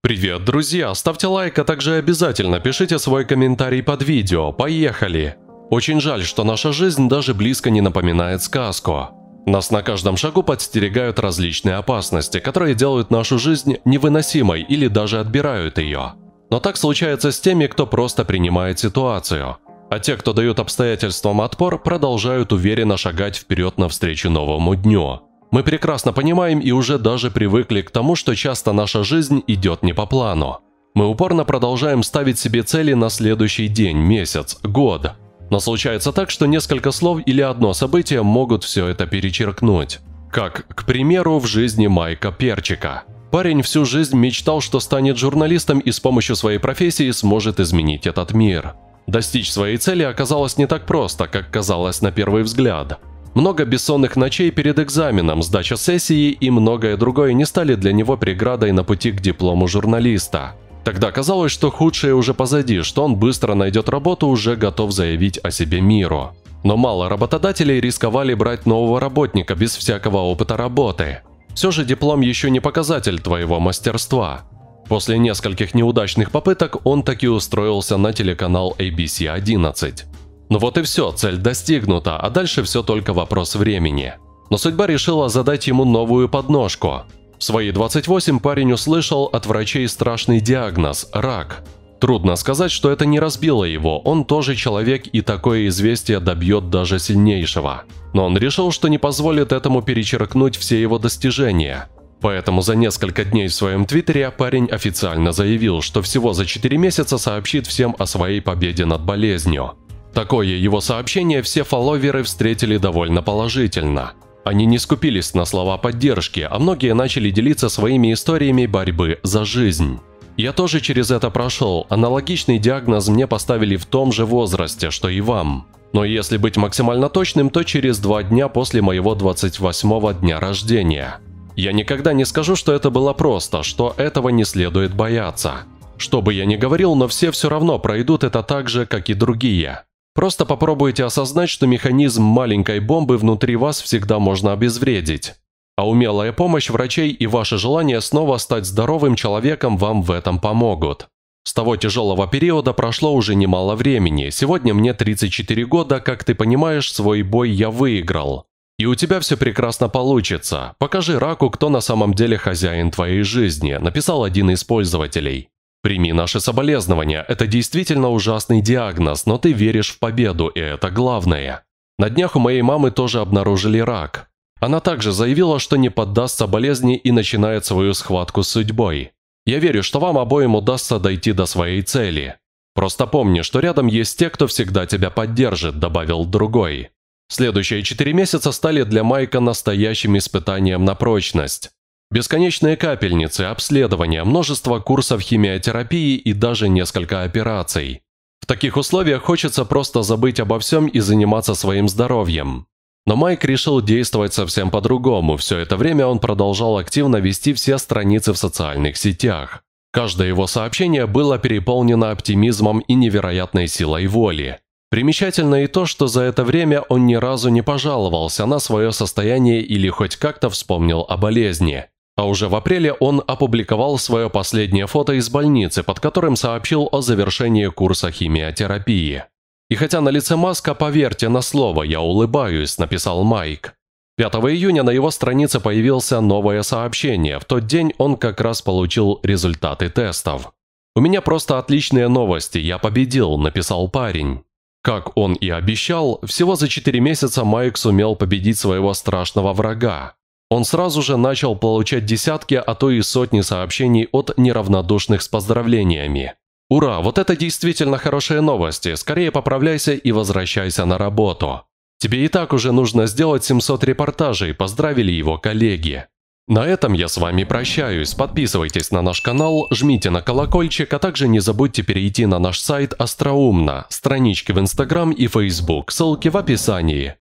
Привет, друзья! Ставьте лайк, а также обязательно пишите свой комментарий под видео. Поехали! Очень жаль, что наша жизнь даже близко не напоминает сказку. Нас на каждом шагу подстерегают различные опасности, которые делают нашу жизнь невыносимой или даже отбирают ее. Но так случается с теми, кто просто принимает ситуацию. А те, кто дают обстоятельствам отпор, продолжают уверенно шагать вперед навстречу новому дню. Мы прекрасно понимаем и уже даже привыкли к тому, что часто наша жизнь идет не по плану. Мы упорно продолжаем ставить себе цели на следующий день, месяц, год. Но случается так, что несколько слов или одно событие могут все это перечеркнуть. Как, к примеру, в жизни Майка Перчика. Парень всю жизнь мечтал, что станет журналистом и с помощью своей профессии сможет изменить этот мир. Достичь своей цели оказалось не так просто, как казалось на первый взгляд. Много бессонных ночей перед экзаменом, сдача сессии и многое другое не стали для него преградой на пути к диплому журналиста. Тогда казалось, что худшее уже позади, что он быстро найдет работу, уже готов заявить о себе миру. Но мало работодателей рисковали брать нового работника без всякого опыта работы. Все же диплом еще не показатель твоего мастерства. После нескольких неудачных попыток он таки устроился на телеканал ABC-11. Ну вот и все, цель достигнута, а дальше все только вопрос времени. Но судьба решила задать ему новую подножку. В свои 28 парень услышал от врачей страшный диагноз – рак. Трудно сказать, что это не разбило его, он тоже человек и такое известие добьет даже сильнейшего. Но он решил, что не позволит этому перечеркнуть все его достижения. Поэтому за несколько дней в своем твиттере парень официально заявил, что всего за 4 месяца сообщит всем о своей победе над болезнью. Такое его сообщение все фолловеры встретили довольно положительно. Они не скупились на слова поддержки, а многие начали делиться своими историями борьбы за жизнь. Я тоже через это прошел, аналогичный диагноз мне поставили в том же возрасте, что и вам. Но если быть максимально точным, то через два дня после моего 28-го дня рождения. Я никогда не скажу, что это было просто, что этого не следует бояться. Что бы я ни говорил, но все все равно пройдут это так же, как и другие. Просто попробуйте осознать, что механизм маленькой бомбы внутри вас всегда можно обезвредить. А умелая помощь врачей и ваше желание снова стать здоровым человеком вам в этом помогут. С того тяжелого периода прошло уже немало времени. Сегодня мне 34 года, как ты понимаешь, свой бой я выиграл. И у тебя все прекрасно получится. Покажи раку, кто на самом деле хозяин твоей жизни, написал один из пользователей. Прими наши соболезнования, это действительно ужасный диагноз, но ты веришь в победу, и это главное. На днях у моей мамы тоже обнаружили рак. Она также заявила, что не поддастся болезни и начинает свою схватку с судьбой. Я верю, что вам обоим удастся дойти до своей цели. Просто помни, что рядом есть те, кто всегда тебя поддержит», – добавил другой. Следующие четыре месяца стали для Майка настоящим испытанием на прочность. Бесконечные капельницы, обследования, множество курсов химиотерапии и даже несколько операций. В таких условиях хочется просто забыть обо всем и заниматься своим здоровьем. Но Майк решил действовать совсем по-другому. Все это время он продолжал активно вести все страницы в социальных сетях. Каждое его сообщение было переполнено оптимизмом и невероятной силой воли. Примечательно и то, что за это время он ни разу не пожаловался на свое состояние или хоть как-то вспомнил о болезни. А уже в апреле он опубликовал свое последнее фото из больницы, под которым сообщил о завершении курса химиотерапии. «И хотя на лице маска, поверьте на слово, я улыбаюсь», – написал Майк. 5 июня на его странице появился новое сообщение. В тот день он как раз получил результаты тестов. «У меня просто отличные новости, я победил», – написал парень. Как он и обещал, всего за 4 месяца Майк сумел победить своего страшного врага. Он сразу же начал получать десятки, а то и сотни сообщений от неравнодушных с поздравлениями. «Ура, вот это действительно хорошие новости, скорее поправляйся и возвращайся на работу. Тебе и так уже нужно сделать 700 репортажей, поздравили его коллеги». На этом я с вами прощаюсь. Подписывайтесь на наш канал, жмите на колокольчик, а также не забудьте перейти на наш сайт Остроумно, странички в Инстаграм и Фейсбук, ссылки в описании.